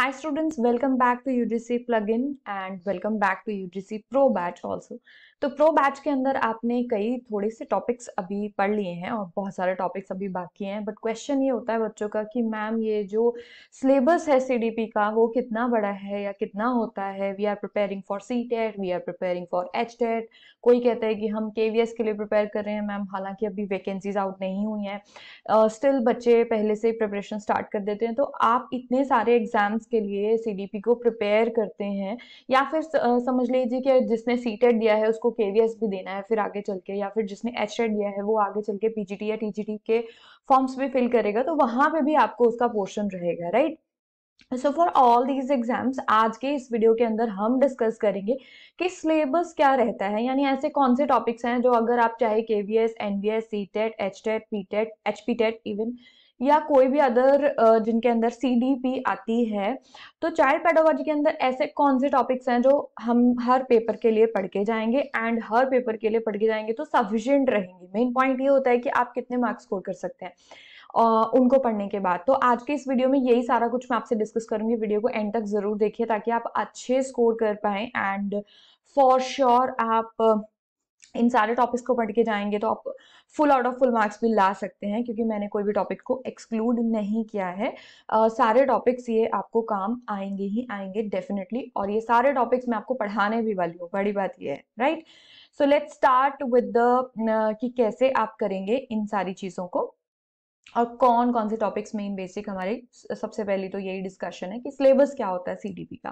Hi students, welcome back to UGC plugin and welcome back to UGC Pro Batch also. तो Pro Batch के अंदर आपने कई थोड़े से टॉपिक्स अभी पढ़ लिए हैं और बहुत सारे टॉपिक्स अभी बाकी हैं बट क्वेश्चन ये होता है बच्चों का कि मैम ये जो सिलेबस है सी का वो कितना बड़ा है या कितना होता है we are preparing for C TET we are preparing for H TET कोई कहता है कि हम के के लिए प्रिपेयर कर रहे हैं मैम हालांकि अभी वैकेंसीज आउट नहीं हुई हैं स्टिल uh, बच्चे पहले से प्रिपरेशन स्टार्ट कर देते हैं तो आप इतने सारे एग्जाम्स के लिए सी को प्रिपेयर करते हैं या फिर समझ लीजिए कि जिसने सी दिया है उसको के भी देना है फिर आगे चल के या फिर जिसने एच दिया है वो आगे चल के पी या टी के फॉर्म्स भी फिल करेगा तो वहाँ पर भी आपको उसका पोर्शन रहेगा right so for all these exams आज के इस वीडियो के अंदर हम डिस्कस करेंगे कि सिलेबस क्या रहता है यानी ऐसे कौन से टॉपिक्स हैं जो अगर आप चाहे के V S N V S C TET H TET P TET H P TET even या कोई भी अदर जिनके अंदर सी आती है तो चाइल्ड पैडोलॉजी के अंदर ऐसे कौन से टॉपिक्स हैं जो हम हर पेपर के लिए पढ़ के जाएंगे एंड हर पेपर के लिए पढ़ के जाएंगे तो सफिशियंट रहेंगे मेन पॉइंट ये होता है कि आप कितने मार्क्स स्कोर कर सकते हैं उनको पढ़ने के बाद तो आज के इस वीडियो में यही सारा कुछ मैं आपसे डिस्कस करूंगी वीडियो को एंड तक ज़रूर देखिए ताकि आप अच्छे स्कोर कर पाएँ एंड फॉर श्योर आप इन सारे टॉपिक्स को पढ़ के जाएंगे तो आप full out of full marks भी ला सकते हैं क्योंकि मैंने कोई भी टॉपिक को एक्सक्लूड नहीं किया है uh, सारे टॉपिक्स ये आपको काम आएंगे ही आएंगे डेफिनेटली और ये सारे टॉपिक्स मैं आपको पढ़ाने भी वाली हूँ बड़ी बात ये है right so let's start with the कि कैसे आप करेंगे इन सारी चीज़ों को और कौन कौन से टॉपिक्स मेन बेसिक हमारे सबसे पहली तो यही डिस्कशन है कि सिलेबस क्या होता है सी का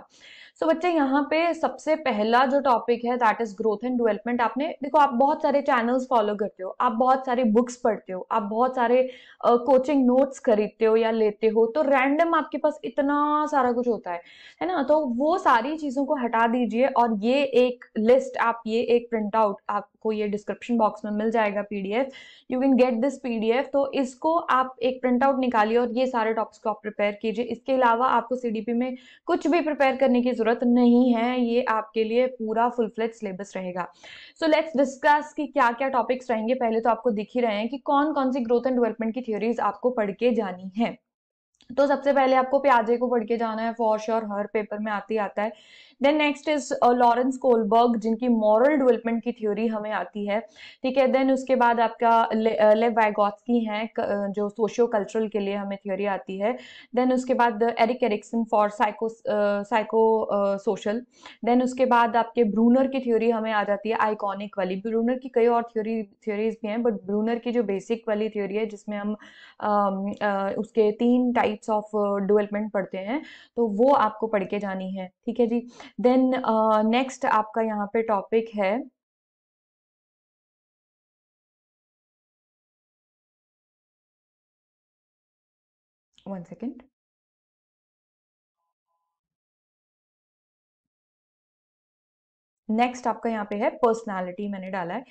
सो so, बच्चे यहाँ पे सबसे पहला जो टॉपिक है that is growth and development आपने देखो आप बहुत सारे चैनल्स फॉलो करते हो आप बहुत सारे बुक्स पढ़ते हो आप बहुत सारे कोचिंग uh, नोट्स खरीदते हो या लेते हो तो रैंडम आपके पास इतना सारा कुछ होता है है ना तो वो सारी चीज़ों को हटा दीजिए और ये एक लिस्ट आप ये एक प्रिंट आउट आप आपको ये डिस्क्रिप्शन बॉक्स में मिल जाएगा PDF you can get this PDF तो इसको आप एक प्रिंट आउट निकालिए और ये सारे टॉपिक्स को आप प्रिपेयर कीजिए इसके अलावा आपको सीडीपी में कुछ भी प्रिपेयर करने की ज़रूरत नहीं है ये आपके लिए पूरा फुल फ्लेज सिलेबस रहेगा सो लेट्स डिस्कस कि क्या क्या टॉपिक्स रहेंगे पहले तो आपको दिख ही रहे हैं कि कौन कौन सी ग्रोथ एंड डेवलपमेंट की थ्योरीज आपको पढ़ के जानी है तो सबसे पहले आपको प्याजे को पढ़ के जाना है फॉर श्योर हर पेपर में आती आता है then next is Lawrence Kohlberg जिनकी मॉरल डेवलपमेंट की थ्योरी हमें आती है ठीक है देन उसके बाद आपका लेव ले वाइगॉत्सकी हैं uh, जो सोशियो कल्चरल के लिए हमें थ्योरी आती है देन उसके बाद Erik Erikson for psycho psycho social then उसके बाद आपके ब्रूनर की थ्योरी हमें आ जाती है आइकॉनिक वाली ब्रूनर की कई और थ्योरी थ्योरीज भी हैं बट ब्रूनर की जो बेसिक वाली थ्योरी है जिसमें हम आ, um, आ, uh, उसके तीन टाइप्स ऑफ डेवलपमेंट पढ़ते हैं तो वो आपको पढ़ के जानी है ठीक है जी देन नेक्स्ट uh, आपका यहाँ पे टॉपिक है वन सेकेंड नेक्स्ट आपका यहाँ पे है पर्सनालिटी मैंने डाला है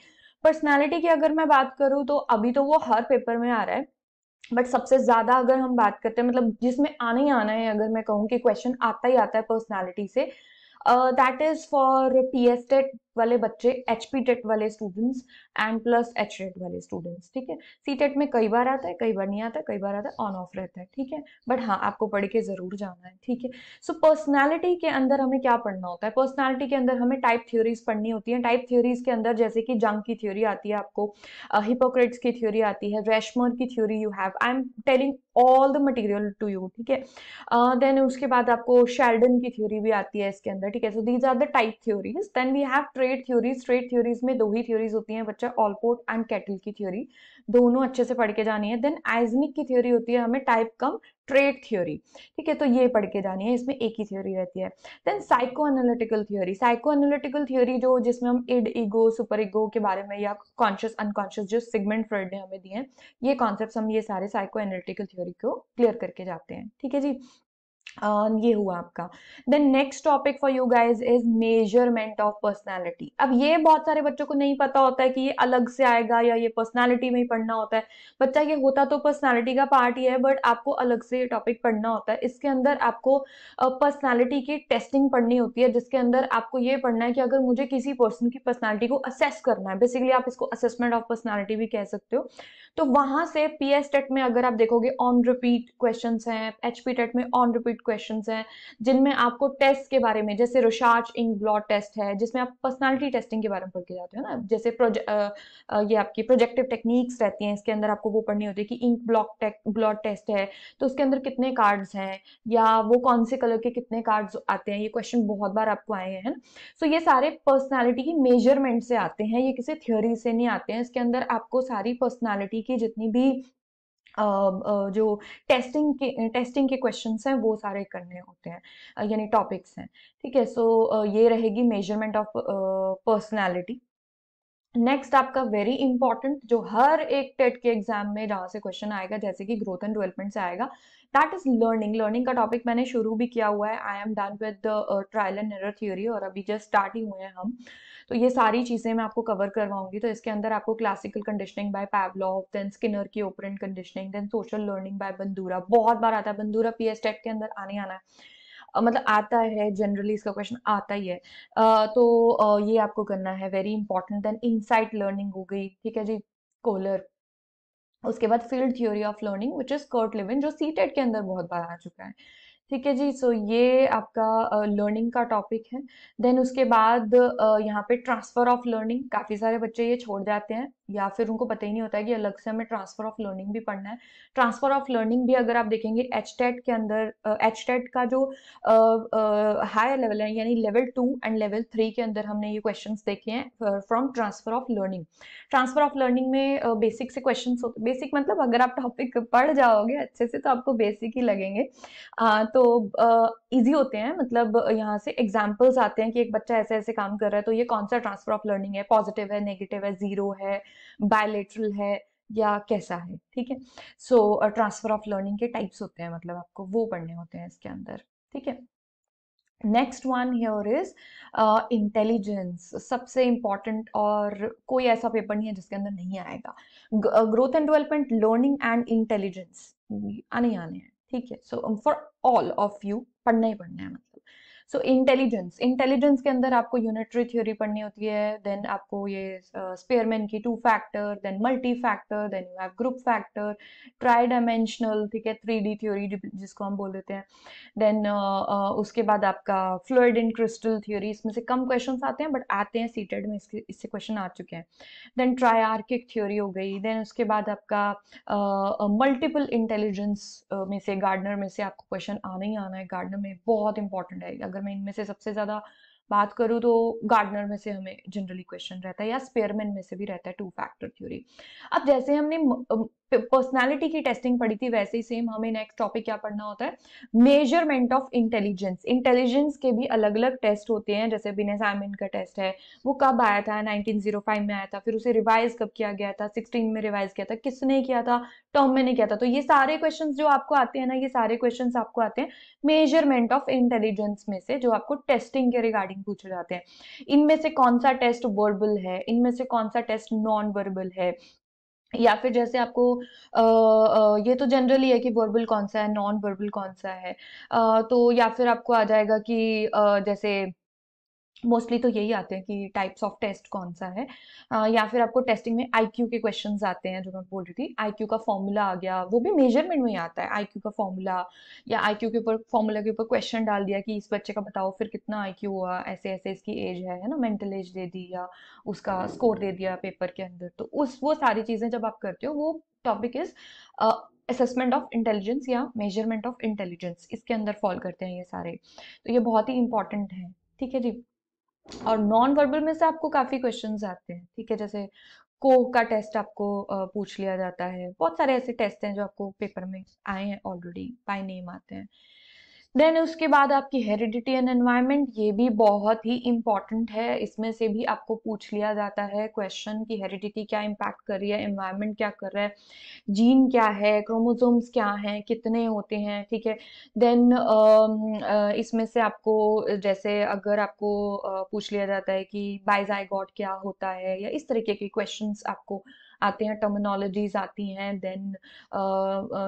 पर्सनालिटी की अगर मैं बात करूँ तो अभी तो वो हर पेपर में आ रहा है बट सबसे ज्यादा अगर हम बात करते हैं मतलब जिसमें आना ही आना है अगर मैं कहूँ कि क्वेश्चन आता ही आता है पर्सनालिटी से Uh, that is for PST. वाले बच्चे एच टेट वाले students and plus H TET वाले स्टूडेंट्स ठीक है सी टेट में कई बार आता है कई बार नहीं आता कई बार आता है ऑन ऑफ रहता है ठीक है बट हाँ आपको पढ़ के ज़रूर जाना है ठीक है सो पर्सनैलिटी के अंदर हमें क्या पढ़ना होता है पर्सनैलिटी के अंदर हमें टाइप थ्योरीज पढ़नी होती है टाइप थ्योरीज के अंदर जैसे कि जंग की थ्योरी आती है आपको हिपोक्रेट्स की थ्योरी आती है रेशमर की theory you have I am telling all the material to you ठीक है देन उसके बाद आपको शेल्डन की थ्योरी भी आती है इसके अंदर ठीक है so these are the type theories then we have trait theories trait theories में दो ही थ्योरीज होती हैं बच्चा ऑलपोर्ट एंड कैटल की थ्योरी दोनों अच्छे से पढ़ के जानी है देन आइजनिक की थ्योरी होती है हमें टाइप कम ट्रेड थ्योरी ठीक है तो ये पढ़ के जानी है इसमें एक ही थ्योरी रहती है then psycho analytical theory psycho analytical theory जो जिसमें हम इड ईगो सुपर ईगो के बारे में या कॉन्शियस अनकॉन्शियस जो सिगमेंट फ्रेड ने हमें दिए हैं ये कॉन्सेप्ट हम ये सारे साइको एनालिटिकल थ्योरी को क्लियर करके जाते हैं ठीक है जी ये हुआ आपका then next topic for you guys is measurement of personality अब ये बहुत सारे बच्चों को नहीं पता होता है कि ये अलग से आएगा या ये पर्सनैलिटी में ही पढ़ना होता है बच्चा ये होता तो पर्सनैलिटी का पार्ट ही है बट आपको अलग से ये टॉपिक पढ़ना होता है इसके अंदर आपको पर्सनैलिटी की टेस्टिंग पढ़नी होती है जिसके अंदर आपको ये पढ़ना है कि अगर मुझे किसी पर्सन की पर्सनैलिटी को असेस करना है बेसिकली आप इसको असेसमेंट ऑफ पर्सनैलिटी भी कह सकते हो तो वहां से पी एस टेट में अगर आप देखोगे ऑन रिपीट क्वेश्चन हैं एच पी टेट में ऑन रिपीट रिलेटेड क्वेश्चन हैं जिनमें आपको टेस्ट के बारे में जैसे रिशार्च इन ब्लॉड टेस्ट है जिसमें आप पर्सनालिटी टेस्टिंग के बारे में पढ़ के जाते हो ना जैसे ये आपकी प्रोजेक्टिव टेक्निक्स रहती हैं इसके अंदर आपको वो पढ़नी होती है कि इंक ब्लॉक ब्लॉड टेस्ट है तो उसके अंदर कितने कार्ड्स हैं या वो कौन से कलर के कितने कार्ड्स आते हैं ये क्वेश्चन बहुत बार आपको आए हैं सो ये सारे पर्सनैलिटी की मेजरमेंट से आते हैं ये किसी थ्योरी से नहीं आते हैं इसके अंदर आपको सारी पर्सनैलिटी की जितनी भी जो टेस्टिंग के टेस्टिंग के क्वेश्चंस हैं वो सारे करने होते हैं यानी टॉपिक्स हैं ठीक है सो ये रहेगी मेजरमेंट ऑफ पर्सनालिटी नेक्स्ट आपका वेरी इंपॉर्टेंट जो हर एक टेट के एग्जाम में जहाँ से क्वेश्चन आएगा जैसे कि ग्रोथ एंड डेवलपमेंट से आएगा दैट इज लर्निंग लर्निंग का टॉपिक मैंने शुरू भी किया हुआ है I am done with trial and error theory और अभी जस्ट स्टार्ट ही हुए हैं हम तो ये सारी चीज़ें मैं आपको कवर करवाऊंगी तो इसके अंदर आपको classical conditioning by Pavlov then Skinner की operant conditioning then social learning by Bandura बहुत बार आता है बंदूरा पी एस टेक के अंदर आने आना है मतलब आता है जनरली इसका क्वेश्चन आता ही है तो ये आपको करना है very important then insight learning हो गई ठीक है जी कोलर उसके बाद field theory of learning which is Kurt Lewin जो सीटेट के अंदर बहुत बार आ चुका है ठीक है जी सो ये आपका लर्निंग uh, का टॉपिक है देन उसके बाद uh, यहाँ पे ट्रांसफ़र ऑफ लर्निंग काफ़ी सारे बच्चे ये छोड़ जाते हैं या फिर उनको पता ही नहीं होता है कि अलग से हमें ट्रांसफर ऑफ लर्निंग भी पढ़ना है ट्रांसफर ऑफ लर्निंग भी अगर आप देखेंगे एच e के अंदर एच uh, e का जो हायर uh, लेवल uh, है यानी level two and level three के अंदर हमने ये क्वेश्चन देखे हैं from transfer of learning transfer of learning में बेसिक uh, से क्वेश्चन बेसिक मतलब अगर आप टॉपिक पढ़ जाओगे अच्छे से तो आपको बेसिक ही लगेंगे uh, तो ईजी uh, होते हैं मतलब यहाँ से एग्जाम्पल्स आते हैं कि एक बच्चा ऐसे ऐसे काम कर रहा है तो ये कौन सा ट्रांसफर ऑफ लर्निंग है पॉजिटिव है नेगेटिव है जीरो है बायोलेटरल है या कैसा है ठीक है सो ट्रांसफर ऑफ लर्निंग के टाइप्स होते हैं मतलब आपको वो पढ़ने होते हैं इसके अंदर ठीक है next one here is intelligence सबसे इंपॉर्टेंट और कोई ऐसा पेपर नहीं है जिसके अंदर नहीं आएगा growth and development learning and intelligence आने आने हैं ठीक है so for all of you पढ़ना ही पढ़ना है मतलब सो इंटेलिजेंस इंटेलिजेंस के अंदर आपको यूनिटरी थ्योरी पढ़नी होती है देन आपको ये स्पेयरमैन uh, की two factor then multi factor then you have group factor tri dimensional ठीक है थ्री डी थ्योरी जिसको हम बोल देते हैं देन uh, uh, उसके बाद आपका फ्लोइड इन क्रिस्टल थ्योरी इसमें से कम क्वेश्चन आते हैं बट आते हैं सीटेड में इसके इससे क्वेश्चन आ चुके हैं देन आर्किक थ्योरी हो गई देन उसके बाद आपका मल्टीपल इंटेलिजेंस में से गार्डनर में से आपको क्वेश्चन आना ही आना है गार्डनर में बहुत इंपॉर्टेंट है अगर अगर मैं इनमें से सबसे ज़्यादा बात करूँ तो गार्डनर में से हमें जनरली क्वेश्चन रहता है या स्पेयरमैन में से भी रहता है टू फैक्टर थ्योरी अब जैसे हमने पर्सनालिटी की टेस्टिंग पड़ी थी वैसे ही सेम हमें नेक्स्ट टॉपिक क्या पढ़ना होता है मेजरमेंट ऑफ इंटेलिजेंस इंटेलिजेंस के भी अलग अलग टेस्ट होते हैं जैसे बिना सैमिन का टेस्ट है वो कब आया था 1905 में आया था फिर उसे रिवाइज कब किया गया था 16 में रिवाइज किया था किसने किया था टर्म में नहीं किया था तो ये सारे क्वेश्चन जो आपको आते हैं ना ये सारे क्वेश्चन आपको आते हैं मेजरमेंट ऑफ इंटेलिजेंस में से जो आपको टेस्टिंग के रिगार्डिंग पूछे जाते हैं इनमें से कौन सा टेस्ट वर्बल है इनमें से कौन सा टेस्ट नॉन वर्बल है या फिर जैसे आपको आ, आ, ये तो जनरली है कि वर्बल कौन सा है नॉन वर्बल कौन सा है आ, तो या फिर आपको आ जाएगा कि आ, जैसे मोस्टली तो यही आते हैं कि टाइप्स ऑफ टेस्ट कौन सा है या फिर आपको टेस्टिंग में आई के क्वेश्चन आते हैं जो मैं बोल रही थी आई का फॉर्मूला आ गया वो भी मेजरमेंट में ही आता है आई का फॉर्मूला या आई के ऊपर फॉर्मूला के ऊपर क्वेश्चन डाल दिया कि इस बच्चे का बताओ फिर कितना आई हुआ ऐसे ऐसे इसकी एज है है ना मेंटल एज दे दी या उसका स्कोर दे दिया पेपर के अंदर तो उस वो सारी चीज़ें जब आप करते हो वो topic is assessment of intelligence या मेजरमेंट ऑफ इंटेलिजेंस इसके अंदर फॉल करते हैं ये सारे तो ये बहुत ही इंपॉर्टेंट है ठीक है जी और नॉन वर्बल में से आपको काफ़ी क्वेश्चन आते हैं ठीक है जैसे को का टेस्ट आपको पूछ लिया जाता है बहुत सारे ऐसे टेस्ट हैं जो आपको पेपर में आए हैं ऑलरेडी बाय नेम आते हैं देन उसके बाद आपकी हेरिडिटी एंड एनवायरमेंट ये भी बहुत ही इंपॉर्टेंट है इसमें से भी आपको पूछ लिया जाता है क्वेश्चन कि हेरिडिटी क्या इम्पैक्ट कर रही है एनवायरमेंट क्या कर रहा है जीन क्या है क्रोमोजोम्स क्या हैं कितने होते हैं ठीक है देन um, uh, इसमें से आपको जैसे अगर आपको uh, पूछ लिया जाता है कि बाइजाई क्या होता है या इस तरीके के क्वेश्चन आपको uh, आते हैं टर्मिनोलॉजीज आती हैं देन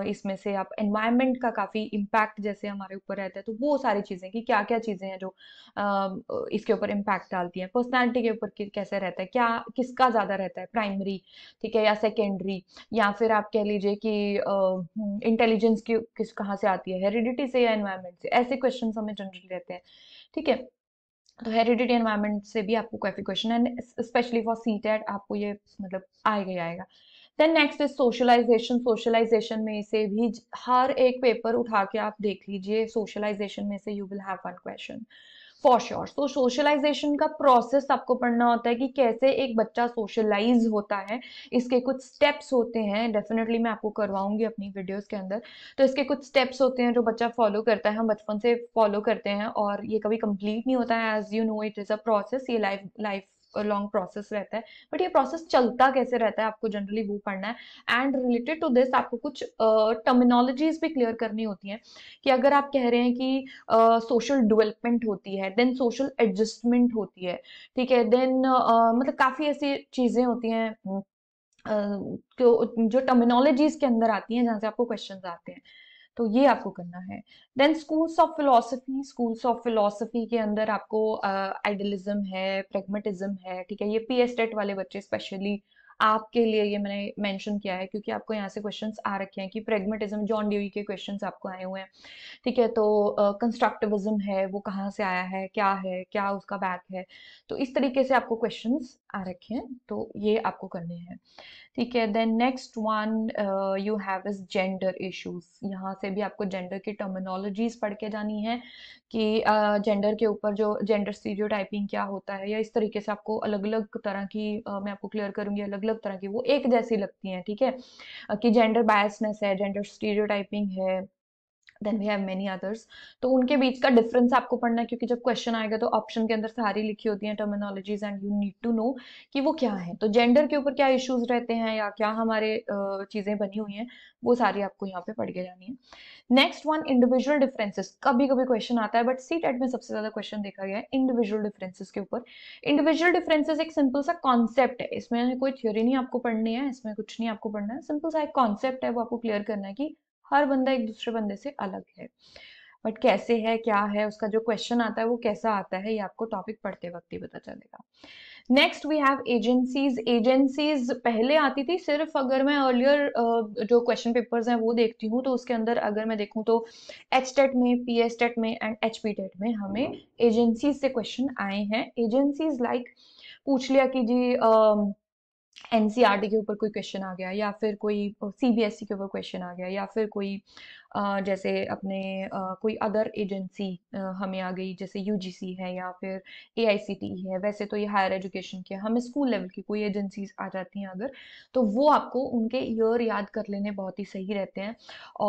इसमें से आप एनवायरमेंट का काफ़ी इम्पैक्ट जैसे हमारे ऊपर रहता है तो वो सारी चीज़ें कि क्या क्या चीज़ें हैं जो इसके ऊपर इम्पैक्ट डालती हैं पर्सनैलिटी के ऊपर कैसे रहता है क्या किसका ज़्यादा रहता है प्राइमरी ठीक है या सेकेंडरी या फिर आप कह लीजिए कि इंटेलिजेंस हम्म, की किस कहाँ से आती है हेरिडिटी से या एनवायरमेंट से ऐसे क्वेश्चन हमें जनरली रहते हैं ठीक है तो हेरिडिटी एनवायरमेंट से भी आपको काफ़ी question and specially for C TET आपको ये मतलब आएगा ही आएगा then next is socialization socialization में से भी हर एक पेपर उठा के आप देख लीजिए सोशलाइजेशन में से you will have one question for sure so socialization का प्रोसेस आपको पढ़ना होता है कि कैसे एक बच्चा सोशलाइज होता है इसके कुछ स्टेप्स होते हैं डेफिनेटली मैं आपको करवाऊंगी अपनी वीडियोस के अंदर तो इसके कुछ स्टेप्स होते हैं जो बच्चा फॉलो करता है हम बचपन से फॉलो करते हैं और ये कभी कंप्लीट नहीं होता है as you know it is a process ये लाइफ लाइफ लॉन्ग प्रोसेस रहता है बट ये प्रोसेस चलता कैसे रहता है आपको जनरली वो पढ़ना है एंड रिलेटेड टू दिस आपको कुछ टर्मिनोलॉजीज uh, भी क्लियर करनी होती हैं कि अगर आप कह रहे हैं कि सोशल uh, डेवलपमेंट होती है देन सोशल एडजस्टमेंट होती है ठीक है देन uh, मतलब काफ़ी ऐसी चीज़ें होती हैं uh, जो टर्मिनोलॉजीज के अंदर आती हैं जहाँ से आपको क्वेश्चन आते हैं तो ये आपको करना है then schools of philosophy schools of philosophy के अंदर आपको आइडलिज्म uh, है प्रेगमेटिज्म है ठीक है ये पी एस टेट वाले बच्चे स्पेशली uh, आपके लिए ये मैंने मेंशन किया है क्योंकि आपको यहाँ से क्वेश्चंस आ रखे हैं कि प्रेगमेटिज्म जॉन ड्यूई के क्वेश्चंस आपको आए हुए हैं ठीक है तो कंस्ट्रक्टिविज्म uh, है वो कहाँ से आया है क्या है क्या उसका बैक है तो इस तरीके से आपको क्वेश्चन आ रखे हैं तो ये आपको करने हैं ठीक है then next one you have is gender issues यहाँ से भी आपको जेंडर की टर्मिनोलॉजीज पढ़ के जानी है कि जेंडर uh, के ऊपर जो जेंडर स्टीरियो क्या होता है या इस तरीके से आपको अलग अलग तरह की uh, मैं आपको क्लियर करूंगी अलग अलग मतलब तरह की वो एक जैसी लगती हैं ठीक है कि जेंडर बायसनेस है जेंडर स्टीरियोटाइपिंग है then we have many others तो उनके बीच का डिफरेंस आपको पढ़ना है क्योंकि जब क्वेश्चन आएगा तो ऑप्शन के अंदर सारी लिखी होती हैं terminologies and you need to know कि वो क्या है तो जेंडर के ऊपर क्या इश्यूज रहते हैं या क्या हमारे चीज़ें बनी हुई हैं वो सारी आपको यहाँ पे पढ़ के जानी है नेक्स्ट वन इंडिविजुअल डिफरेंसेस कभी कभी क्वेश्चन आता है बट सी टेट में सबसे ज़्यादा क्वेश्चन देखा गया है इंडिविजुअल डिफरेंसेस के ऊपर इंडिविजुअल डिफरेंसेस एक सिंपल सा कॉन्सेप्ट है इसमें कोई थ्योरी नहीं आपको पढ़नी है इसमें कुछ नहीं आपको पढ़ना है सिंपल सा एक कॉन्सेप्ट है वो आपको क्लियर करना है कि हर बंदा एक दूसरे बंदे से अलग है बट कैसे है क्या है उसका जो क्वेश्चन आता है वो कैसा आता है ये आपको टॉपिक पढ़ते वक्त ही पता चलेगा next we have agencies agencies पहले आती थी सिर्फ अगर मैं अर्लियर जो क्वेश्चन पेपर्स हैं वो देखती हूँ तो उसके अंदर अगर मैं देखूँ तो एच टेट e में पी एस टेट में एंड एच पी टेट में हमें एजेंसीज हम्म। से क्वेश्चन आए हैं एजेंसीज लाइक पूछ लिया कि जी uh, एन e के ऊपर कोई क्वेश्चन आ गया या फिर कोई सी बी एस ई के ऊपर क्वेश्चन आ गया या फिर कोई जैसे अपने कोई अदर एजेंसी हमें आ गई जैसे यूजीसी है या फिर ई है वैसे तो ये हायर एजुकेशन की है हमें स्कूल लेवल की कोई एजेंसीज आ जाती हैं अगर तो वो आपको उनके ईयर याद कर लेने बहुत ही सही रहते हैं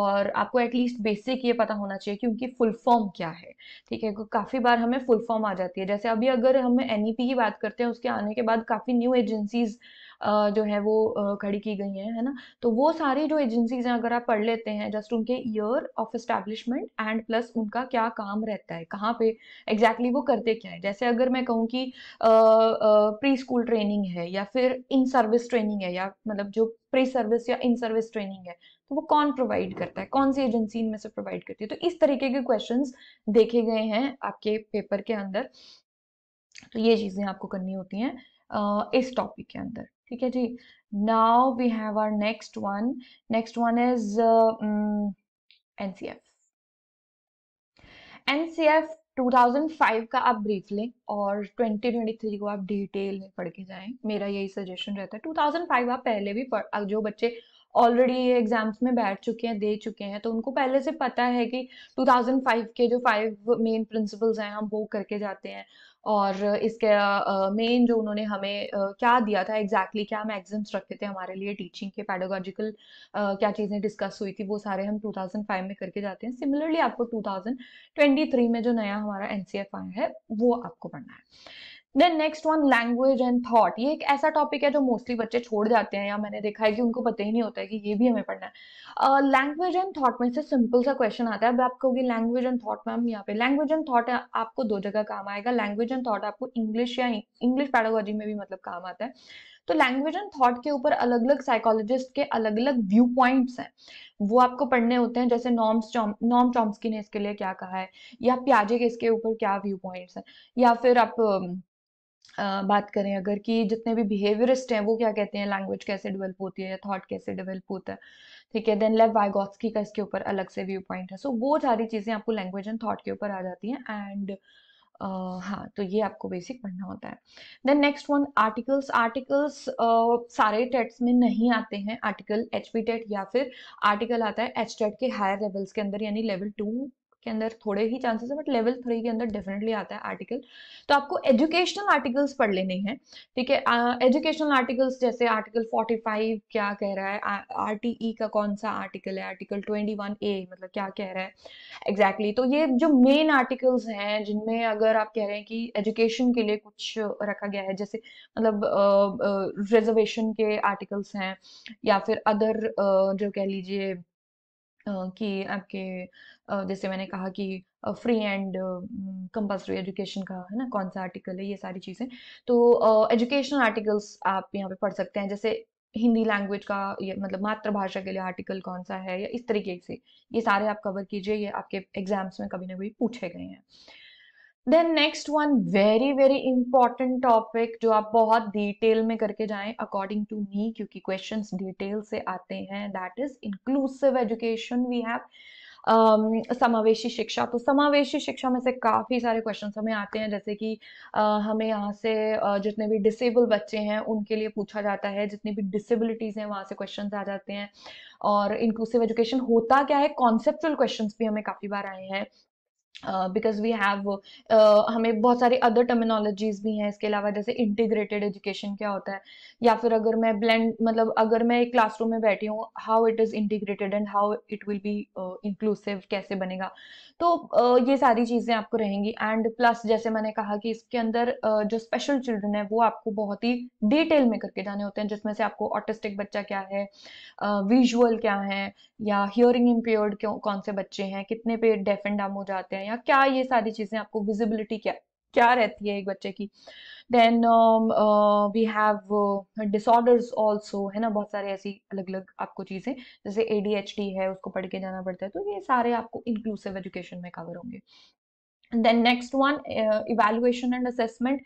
और आपको एटलीस्ट बेसिक ये पता होना चाहिए कि उनकी फुल फॉर्म क्या है ठीक है काफ़ी बार हमें फुल फॉर्म आ जाती है जैसे अभी अगर हम एन e की बात करते हैं उसके आने के बाद काफ़ी न्यू एजेंसीज़ जो है वो खड़ी की गई हैं है ना तो वो सारी जो एजेंसीज हैं अगर आप पढ़ लेते हैं जस्ट उनके year of establishment and plus उनका क्या काम रहता है कहाँ पे एग्जैक्टली exactly वो करते क्या है जैसे अगर मैं कहूँ कि प्री स्कूल ट्रेनिंग है या फिर इन सर्विस ट्रेनिंग है या मतलब जो प्री सर्विस या इन सर्विस ट्रेनिंग है तो वो कौन प्रोवाइड करता है कौन सी एजेंसी इनमें से प्रोवाइड करती है तो इस तरीके के क्वेश्चंस देखे गए हैं आपके पेपर के अंदर तो ये चीज़ें आपको करनी होती हैं इस टॉपिक के अंदर ठीक है जी now we have are next one next one is NCF NCF 2005 का आप ब्रीफ लें और 2023 को आप डिटेल में पढ़ के जाएं मेरा यही सजेशन रहता है 2005 आप पहले भी पढ़ जो बच्चे ऑलरेडी ये एग्जाम्स में बैठ चुके हैं दे चुके हैं तो उनको पहले से पता है कि 2005 के जो फाइव मेन प्रिंसिपल्स हैं हम वो करके जाते हैं और इसके मेन uh, जो उन्होंने हमें uh, क्या दिया था एग्जैक्टली exactly क्या एग्जाम्स रखे थे हमारे लिए टीचिंग के पैडोलॉजिकल uh, क्या चीज़ें डिस्कस हुई थी वो सारे हम 2005 में करके जाते हैं सिमिलरली आपको 2023 में जो नया हमारा एन आया है वो आपको पढ़ना है then next one language and thought ये एक ऐसा टॉपिक है जो मोस्टली बच्चे छोड़ जाते हैं या मैंने देखा है कि उनको पता ही नहीं होता है कि ये भी हमें पढ़ना है लैंग्वेज एंड थॉट में से सिंपल सा क्वेश्चन आता है अब आप कहोगे लैंग्वेज एंड थॉट मैम यहाँ पे लैंग्वेज एंड थॉट आपको दो जगह काम आएगा लैंग्वेज एंड थॉट आपको इंग्लिश या इंग्लिश पैडोलॉजी में भी मतलब काम आता है तो लैंग्वेज एंड थॉट के ऊपर अलग अलग साइकोलॉजिस्ट के अलग अलग व्यू पॉइंट्स हैं वो आपको पढ़ने होते हैं जैसे नॉम्स नॉम चॉम्स्की ने इसके लिए क्या कहा है या प्याजे के इसके ऊपर क्या व्यू पॉइंट्स हैं या फिर आप बात करें अगर कि जितने भी बिहेवियरिस्ट हैं वो क्या कहते हैं लैंग्वेज कैसे डेवलप होती है या थॉट कैसे डेवलप होता है ठीक है देन लेव वाइगॉस्की का इसके ऊपर अलग से व्यू पॉइंट है सो so, वो सारी चीज़ें आपको लैंग्वेज एंड थॉट के ऊपर आ जाती हैं एंड uh, हाँ तो ये आपको बेसिक पढ़ना होता है then next one articles articles सारे टेट्स में नहीं आते हैं आर्टिकल एच पी टेट या फिर आर्टिकल आता है एच टेट e के हायर लेवल्स के अंदर यानी लेवल टू के अंदर थोड़े ही चांसेस है बट लेवल थ्री के अंदर डेफिनेटली आता है आर्टिकल तो आपको एजुकेशनल आर्टिकल्स पढ़ लेने हैं ठीक है एजुकेशनल आर्टिकल्स जैसे आर्टिकल 45 क्या कह रहा है आर e का कौन सा आर्टिकल है आर्टिकल 21 ए मतलब क्या कह रहा है एग्जैक्टली exactly. तो ये जो मेन आर्टिकल्स हैं जिनमें अगर आप कह रहे हैं कि एजुकेशन के लिए कुछ रखा गया है जैसे मतलब रिजर्वेशन के आर्टिकल्स हैं या फिर अदर uh, जो कह लीजिए कि आपके जैसे मैंने कहा कि फ्री एंड कंपल्सरी एजुकेशन का है ना कौन सा आर्टिकल है ये सारी चीज़ें तो एजुकेशनल आर्टिकल्स आप यहाँ पे पढ़ सकते हैं जैसे हिंदी लैंग्वेज का या मतलब मातृभाषा के लिए आर्टिकल कौन सा है या इस तरीके से ये सारे आप कवर कीजिए ये आपके एग्जाम्स में कभी ना कभी पूछे गए हैं then next one very very important topic जो आप बहुत डिटेल में करके जाएं अकॉर्डिंग टू मी क्योंकि क्वेश्चंस डिटेल से आते हैं that is inclusive education we have समावेशी शिक्षा तो समावेशी शिक्षा में से काफ़ी सारे क्वेश्चन हमें आते हैं जैसे कि uh, हमें यहाँ से uh, जितने भी डिसेबल बच्चे हैं उनके लिए पूछा जाता है जितनी भी डिसेबिलिटीज़ हैं वहाँ से क्वेश्चन आ जाते हैं और इंक्लूसिव एजुकेशन होता क्या है कॉन्सेप्चुअल क्वेश्चन भी हमें काफ़ी बार आए हैं बिकॉज वी हैव हमें बहुत सारी अदर टर्मिनोलॉजीज भी हैं इसके अलावा जैसे इंटीग्रेटेड एजुकेशन क्या होता है या फिर अगर मैं ब्लेंड मतलब अगर मैं एक क्लासरूम में बैठी हूँ how it is integrated and how it will be inclusive कैसे बनेगा तो uh, ये सारी चीज़ें आपको रहेंगी एंड प्लस जैसे मैंने कहा कि इसके अंदर uh, जो स्पेशल चिल्ड्रन है वो आपको बहुत ही डिटेल में करके जाने होते हैं जिसमें से आपको ऑटिस्टिक बच्चा क्या है विजुअल uh, क्या है या हियरिंग इम्प्योर्ड कौन से बच्चे हैं कितने पे डेफ एंड डाम हो जाते हैं या क्या ये सारी चीज़ें आपको विजिबिलिटी क्या क्या रहती है एक बच्चे की then we have disorders also है ना बहुत सारे ऐसी अलग अलग आपको चीज़ें जैसे ए है उसको पढ़ के जाना पड़ता है तो ये सारे आपको इंक्लूसिव एजुकेशन में कवर होंगे then next one evaluation and assessment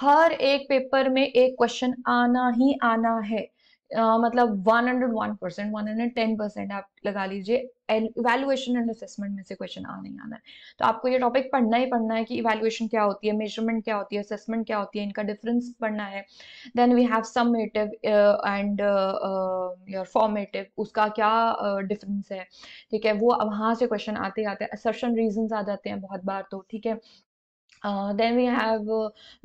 हर एक पेपर में एक क्वेश्चन आना ही आना है मतलब 101 परसेंट वन परसेंट आप लगा लीजिए इवेलुएशन एंड असेसमेंट में से क्वेश्चन आने आना है तो आपको ये टॉपिक पढ़ना ही पढ़ना है कि इवेलुएशन क्या होती है मेजरमेंट क्या होती है असेसमेंट क्या होती है इनका डिफरेंस पढ़ना है then we have summative and your formative उसका क्या डिफरेंस uh, है ठीक है वो वहाँ से क्वेश्चन आते आते असर्शन रीजन आ जाते हैं बहुत बार तो ठीक है then we have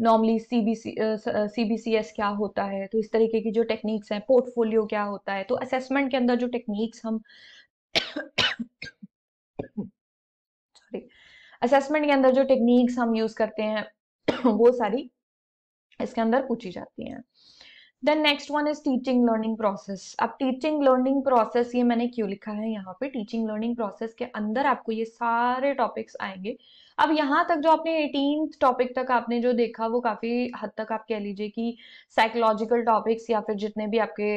normally C B C B C S क्या होता है तो इस तरीके की जो टेक्निक्स हैं पोर्टफोलियो क्या होता है तो असेसमेंट के अंदर जो टेक्निक्स हम सॉरी असेसमेंट के अंदर जो टेक्निक्स हम यूज करते हैं वो सारी इसके अंदर पूछी जाती हैं then next one is teaching learning process अब टीचिंग लर्निंग प्रोसेस ये मैंने क्यों लिखा है यहाँ पे टीचिंग लर्निंग प्रोसेस के अंदर आपको ये सारे टॉपिक्स आएंगे अब यहाँ तक जो आपने एटीन टॉपिक तक आपने जो देखा वो काफ़ी हद तक आप कह लीजिए कि साइकोलॉजिकल टॉपिक्स या फिर जितने भी आपके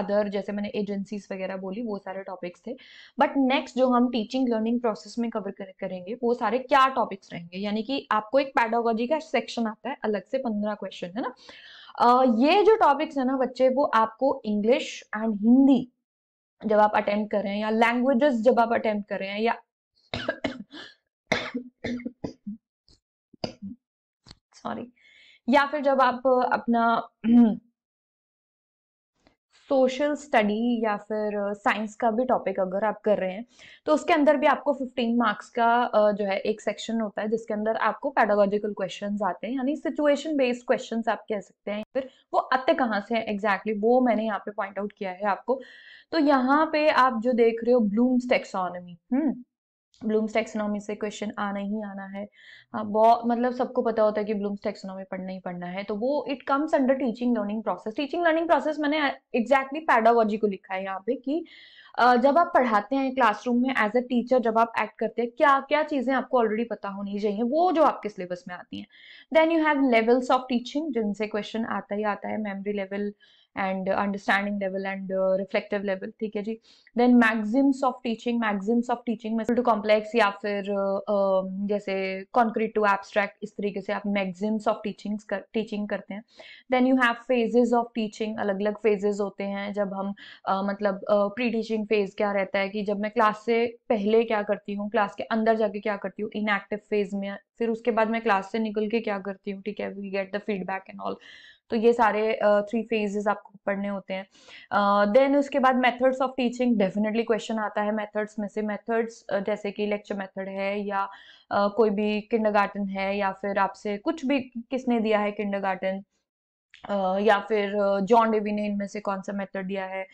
अदर जैसे मैंने एजेंसीज वगैरह बोली वो सारे टॉपिक्स थे बट नेक्स्ट जो हम टीचिंग लर्निंग प्रोसेस में कवर करेंगे वो सारे क्या टॉपिक्स रहेंगे यानी कि आपको एक पैडोलॉजी का सेक्शन आता है अलग से पंद्रह क्वेश्चन है ना Uh, ये जो टॉपिक्स है ना बच्चे वो आपको इंग्लिश एंड हिंदी जब आप अटेम्प्ट कर रहे हैं या लैंग्वेजेस जब आप अटेम्प्ट कर रहे हैं या सॉरी या फिर जब आप अपना सोशल स्टडी या फिर साइंस का भी टॉपिक अगर आप कर रहे हैं तो उसके अंदर भी आपको 15 मार्क्स का जो है एक सेक्शन होता है जिसके अंदर आपको पैडागोजिकल क्वेश्चंस आते हैं यानी सिचुएशन बेस्ड क्वेश्चंस आप कह सकते हैं फिर वो आते कहाँ से हैं एग्जैक्टली exactly, वो मैंने यहाँ पे पॉइंट आउट किया है आपको तो यहाँ पे आप जो देख रहे हो Bloom's taxonomy hmm Bloom's taxonomy से क्वेश्चन आना ही आना है हाँ, बहुत मतलब सबको पता होता है कि ब्लूम्स टेक्सोनॉमी पढ़ना ही पढ़ना है तो वो it comes under teaching learning process teaching learning process मैंने एग्जैक्टली पैडागोजी को लिखा है यहाँ पे कि जब आप पढ़ाते हैं क्लासरूम में एज अ टीचर जब आप एक्ट करते हैं क्या क्या चीज़ें आपको ऑलरेडी पता होनी चाहिए वो जो आपके सिलेबस में आती हैं then you have levels of teaching जिनसे क्वेश्चन आता ही आता है memory level and understanding level and reflective level ठीक है जी then maxims of teaching maxims of teaching में टू तो कॉम्प्लेक्स या फिर uh, um, जैसे कॉन्क्रीट टू एब्स्ट्रैक्ट इस तरीके से आप मैगजिम्स ऑफ टीचिंग टीचिंग करते हैं then you have phases of teaching अलग अलग फेजेज होते हैं जब हम uh, मतलब प्री टीचिंग फेज क्या रहता है कि जब मैं क्लास से पहले क्या करती हूँ क्लास के अंदर जाके क्या करती हूँ इन एक्टिव फेज में फिर उसके बाद मैं क्लास से निकल के क्या करती हूँ ठीक है we get the feedback and all तो ये सारे थ्री uh, फेजेस आपको पढ़ने होते हैं देन uh, उसके बाद methods of teaching definitely question आता है मेथड्स में से मेथड्स uh, जैसे कि लेक्चर मेथड है या uh, कोई भी किंडर है या फिर आपसे कुछ भी किसने दिया है किंडर या फिर जॉन डेवी ने इनमें से कौन सा मेथड दिया है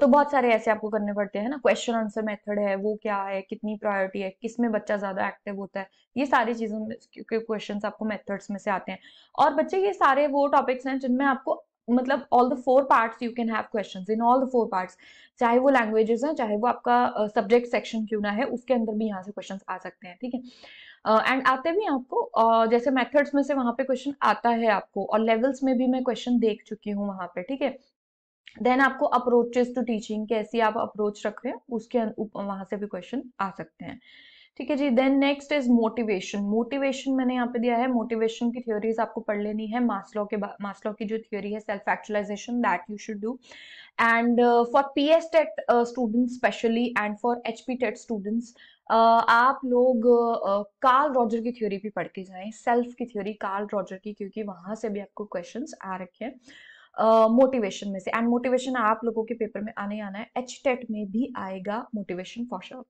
तो बहुत सारे ऐसे आपको करने पड़ते हैं ना क्वेश्चन आंसर मेथड है वो क्या है कितनी प्रायोरिटी है किस में बच्चा ज्यादा एक्टिव होता है ये सारी चीजों के क्वेश्चन आपको मेथड्स में से आते हैं और बच्चे ये सारे वो टॉपिक्स हैं जिनमें आपको मतलब all the four parts you can have questions in all the four parts चाहे वो लैंग्वेजेस हैं चाहे वो आपका सब्जेक्ट सेक्शन क्यों ना है उसके अंदर भी यहाँ से क्वेश्चंस आ सकते हैं ठीक है एंड आते भी आपको uh, जैसे मेथड्स में से वहां पे क्वेश्चन आता है आपको और लेवल्स में भी मैं क्वेश्चन देख चुकी हूँ वहां पे ठीक है देन आपको अप्रोचेस टू टीचिंग कैसी आप अप्रोच रख रहे हैं उसके वहां से भी क्वेश्चन आ सकते हैं ठीक है जी then next is motivation motivation मैंने यहाँ पे दिया है मोटिवेशन की थ्योरीज आपको पढ़ लेनी है मास्लो के मास्लो की जो थ्योरी है self actualization that you should do and for P S TET student specially and for H P TET students आप लोग कार्ल रॉजर की थ्योरी भी पढ़ के जाएं सेल्फ की थ्योरी कार्ल रॉजर की क्योंकि वहां से भी आपको क्वेश्चंस आ रखे हैं मोटिवेशन uh, में से एंड मोटिवेशन आप लोगों के पेपर में आने आना है एच टेट e में भी आएगा मोटिवेशन फॉर श्योर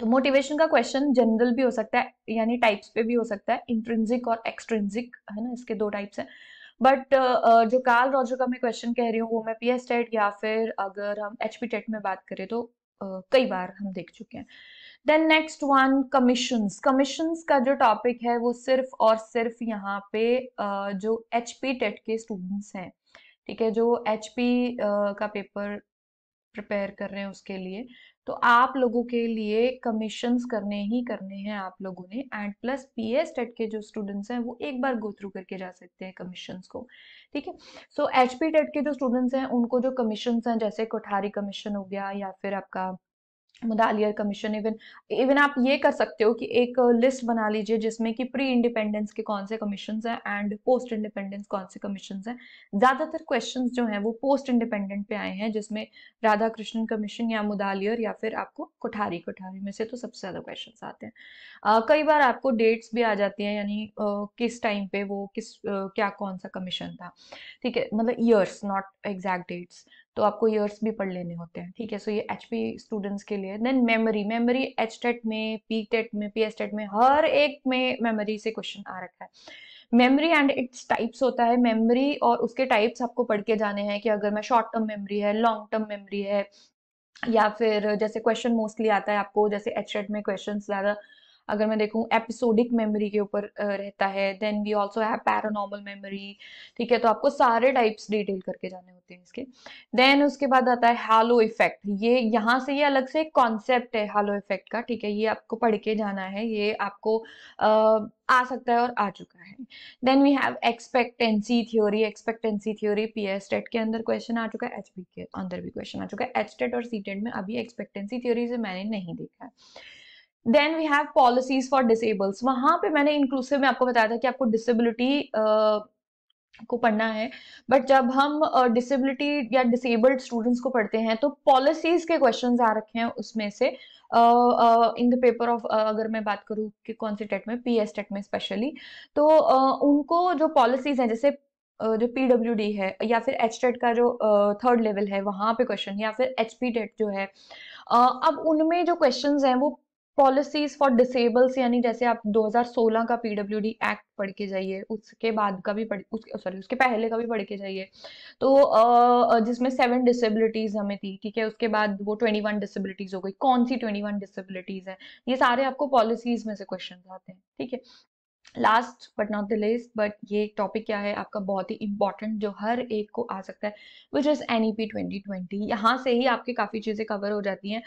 तो मोटिवेशन का क्वेश्चन जनरल भी हो सकता है यानी टाइप्स पे भी हो सकता है इंट्रेंसिक और एक्सट्रेंसिक है ना इसके दो टाइप्स हैं बट uh, जो कार्ल रॉजर का मैं क्वेश्चन कह रही हूँ वो मैं पी एस टेट या फिर अगर हम एच पी टेट में बात करें तो uh, कई बार हम देख चुके हैं then next one commission commission का जो टॉपिक है वो सिर्फ और सिर्फ यहाँ पे जो एच पी टेट के स्टूडेंट्स हैं ठीक है जो एच पी का पेपर प्रिपेयर कर रहे हैं उसके लिए तो आप लोगों के लिए कमीशन करने ही करने हैं आप लोगों ने and plus P S TET के जो स्टूडेंट्स हैं वो एक बार गो थ्रू करके जा सकते हैं कमीशन को ठीक है सो एच पी टेट के जो स्टूडेंट्स हैं उनको जो कमीशन हैं जैसे कोठारी कमीशन हो गया या फिर आपका मुदालियर कमीशन इवन इवन आप ये कर सकते हो कि एक लिस्ट uh, बना लीजिए जिसमें कि प्री इंडिपेंडेंस के कौन से कमीशन हैं एंड पोस्ट इंडिपेंडेंस कौन से कमीशन हैं ज़्यादातर क्वेश्चंस जो हैं वो पोस्ट इंडिपेंडेंट पे आए हैं जिसमें राधा कृष्णन कमीशन या मुदालियर या फिर आपको कोठारी कोठारी में से तो सबसे ज़्यादा क्वेश्चन आते हैं uh, कई बार आपको डेट्स भी आ जाती हैं यानी uh, किस टाइम पे वो किस uh, क्या कौन सा कमीशन था ठीक है मतलब ईयर्स नॉट एग्जैक्ट डेट्स तो आपको ईयर्स भी पढ़ लेने होते हैं ठीक है सो ये एच स्टूडेंट्स के लिए then memory memory H TET में पी टेट में पी एस टेट में हर एक में मेमोरी से क्वेश्चन आ रखा है मेमोरी एंड इट्स टाइप्स होता है मेमोरी और उसके टाइप्स आपको पढ़ के जाने हैं कि अगर मैं शॉर्ट टर्म मेमोरी है लॉन्ग टर्म मेमोरी है या फिर जैसे क्वेश्चन मोस्टली आता है आपको जैसे एच में क्वेश्चन ज़्यादा अगर मैं देखूँ एपिसोडिक मेमोरी के ऊपर रहता है then we also have paranormal memory ठीक है तो आपको सारे टाइप्स डिटेल करके जाने होते हैं इसके देन उसके बाद आता है हालो इफेक्ट ये यहाँ से ये अलग से एक कॉन्सेप्ट है हालो इफेक्ट का ठीक है ये आपको पढ़ के जाना है ये आपको uh, आ सकता है और आ चुका है then we have expectancy theory expectancy theory P S TET के अंदर क्वेश्चन आ चुका है एच बी के अंदर भी क्वेश्चन आ चुका है एच टेट e और सी टेट e में अभी एक्सपेक्टेंसी थ्योरी से मैंने नहीं देखा है then we have policies for disables वहां पे मैंने इंक्लूसिव में आपको बताया था कि आपको डिसेबिलिटी को पढ़ना है बट जब हम डिसेबिलिटी uh, या डिसेबल्ड स्टूडेंट्स को पढ़ते हैं तो पॉलिसीज के क्वेश्चन आ रखे हैं उसमें से इन द पेपर ऑफ अगर मैं बात करूँ कि कौन से टेट में पी एस टेट में स्पेशली तो uh, उनको जो पॉलिसीज हैं जैसे uh, जो पी डब्ल्यू डी है या फिर एच टेट का जो थर्ड uh, लेवल है वहाँ पे क्वेश्चन या फिर एच पी टेट जो है uh, अब उनमें जो क्वेश्चन हैं वो पॉलिसीज फॉर डिसेबल्स यानी जैसे आप 2016 का पीडब्ल्यू एक्ट पढ़ के जाइए उसके बाद का भी पढ़ सॉरी उसके पहले का भी पढ़ के जाइए तो जिसमें सेवन डिसेबिलिटीज हमें थी ठीक है उसके बाद वो 21 डिसेबिलिटीज हो गई कौन सी 21 डिसेबिलिटीज है ये सारे आपको पॉलिसीज में से क्वेश्चन आते हैं ठीक है last but not the least but ये टॉपिक क्या है आपका बहुत ही इंपॉर्टेंट जो हर एक को आ सकता है which is N E P twenty twenty यहाँ से ही आपकी काफ़ी चीज़ें कवर हो जाती हैं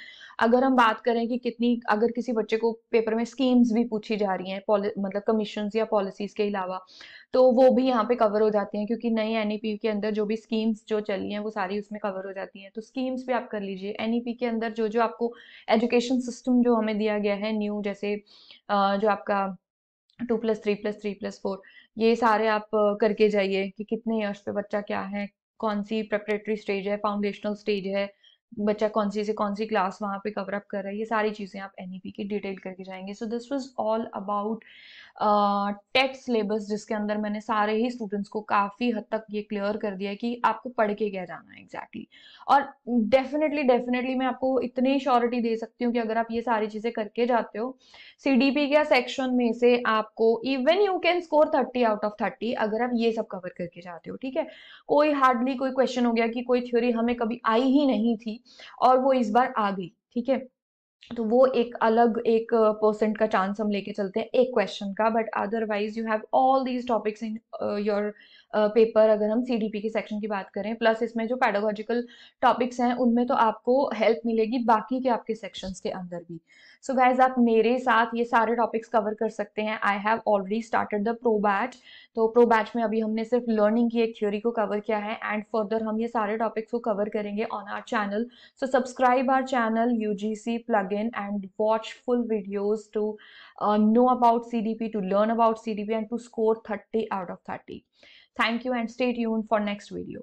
अगर हम बात करें कि कितनी अगर किसी बच्चे को पेपर में स्कीम्स भी पूछी जा रही हैं मतलब कमीशन या पॉलिसीज़ के अलावा तो वो भी यहाँ पे कवर हो जाती हैं क्योंकि नई एन e के अंदर जो भी स्कीम्स जो चली हैं वो सारी उसमें कवर हो जाती हैं तो स्कीम्स भी आप कर लीजिए एन e के अंदर जो जो आपको एजुकेशन सिस्टम जो हमें दिया गया है न्यू जैसे जो आपका two plus three plus three plus four ये सारे आप करके जाइए कि कितने ईयर्स पे बच्चा क्या है कौन सी प्रेपरेटरी स्टेज है फाउंडेशनल स्टेज है बच्चा कौन सी से कौन सी क्लास वहाँ पे कवर अप कर रहा है ये सारी चीज़ें आप एन की डिटेल करके जाएंगे so this was all about TET syllabus जिसके अंदर मैंने सारे ही स्टूडेंट्स को काफ़ी हद तक ये क्लियर कर दिया कि आपको पढ़ के क्या जाना है एग्जैक्टली exactly. और डेफिनेटली डेफिनेटली मैं आपको इतनी श्योरिटी दे सकती हूँ कि अगर आप ये सारी चीज़ें करके जाते हो सी डी पी के सेक्शन में से आपको even you can score thirty out of thirty अगर आप ये सब कवर करके जाते हो ठीक है कोई हार्डली कोई क्वेश्चन हो गया कि कोई थ्योरी हमें कभी आई ही नहीं थी और वो इस बार आ गई ठीक है तो वो एक अलग एक परसेंट का चांस हम लेके चलते हैं एक क्वेश्चन का but otherwise you have all these topics in your paper अगर हम सीडीपी के सेक्शन की बात करें प्लस इसमें जो पैडोलॉजिकल टॉपिक्स हैं उनमें तो आपको हेल्प मिलेगी बाकी के आपके सेक्शंस के अंदर भी सो so गाइज आप मेरे साथ ये सारे टॉपिक्स कवर कर सकते हैं I have already started the pro batch तो प्रो बैच में अभी हमने सिर्फ लर्निंग की एक थ्योरी को कवर किया है एंड फर्दर हम ये सारे टॉपिक्स को कवर करेंगे on our channel so subscribe our channel U G C plug in and watch full videos to know about C D P to learn about C D P and to score thirty out of thirty Thank you and stay tuned for next video.